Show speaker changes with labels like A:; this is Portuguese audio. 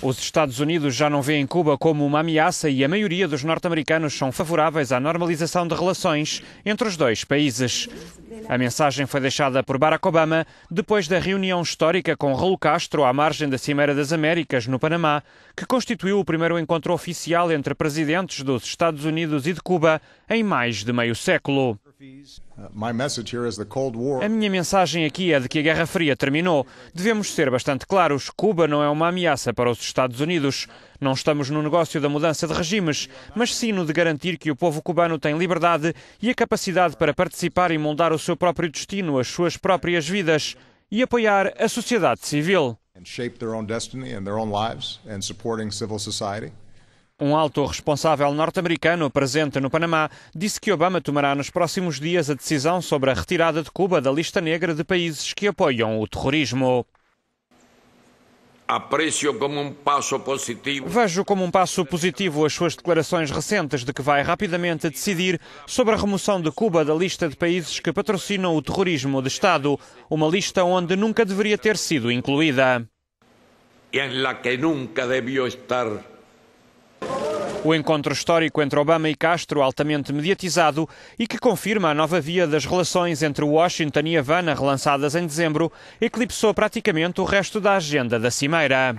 A: Os Estados Unidos já não veem Cuba como uma ameaça e a maioria dos norte-americanos são favoráveis à normalização de relações entre os dois países. A mensagem foi deixada por Barack Obama depois da reunião histórica com Raul Castro à margem da Cimeira das Américas, no Panamá, que constituiu o primeiro encontro oficial entre presidentes dos Estados Unidos e de Cuba em mais de meio século. A minha mensagem aqui é de que a Guerra Fria terminou. Devemos ser bastante claros: Cuba não é uma ameaça para os Estados Unidos. Não estamos no negócio da mudança de regimes, mas sim no de garantir que o povo cubano tem liberdade e a capacidade para participar e
B: moldar o seu próprio destino, as suas próprias vidas e apoiar a sociedade civil. And shape their own destiny and their own lives and supporting civil society. Um alto responsável norte-americano presente no Panamá disse que Obama tomará nos próximos dias a decisão
A: sobre a retirada de Cuba da lista negra de países que apoiam o terrorismo.
C: Aprecio como um passo positivo.
A: Vejo como um passo positivo as suas declarações recentes de que vai rapidamente decidir sobre a remoção de Cuba da lista de países que patrocinam o terrorismo de Estado, uma lista onde nunca deveria ter sido incluída.
D: E em la que nunca debió estar
A: o encontro histórico entre Obama e Castro, altamente mediatizado, e que confirma a nova via das relações entre Washington e Havana, relançadas em dezembro, eclipsou praticamente o resto da agenda da Cimeira.